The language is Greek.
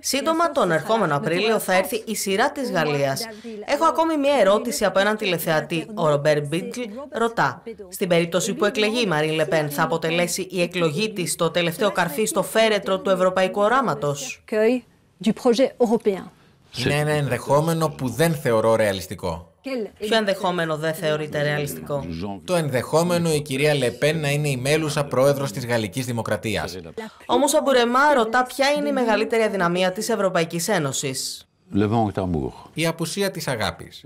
Σύντομα, τον ερχόμενο Απρίλιο, θα έρθει η σειρά της Γαλλία. Έχω ακόμη μια ερώτηση από έναν τηλεθεατή. Ο Ρομπέρ Μπίτλ ρωτά: Στην περίπτωση που εκλεγεί η Μαρίν Λεπέν, θα αποτελέσει η εκλογή της το τελευταίο καρφί στο φέρετρο του ευρωπαϊκού οράματο. Είναι ένα ενδεχόμενο που δεν θεωρώ ρεαλιστικό. Ποιο ενδεχόμενο δεν θεωρείται ρεαλιστικό. Το ενδεχόμενο η κυρία Λεπέν να είναι η μέλουσα πρόεδρος της Γαλλικής Δημοκρατίας. Όμως ο Μπουρεμά ρωτά ποια είναι η μεγαλύτερη αδυναμία της Ευρωπαϊκής Ένωσης. Η απουσία της αγάπης.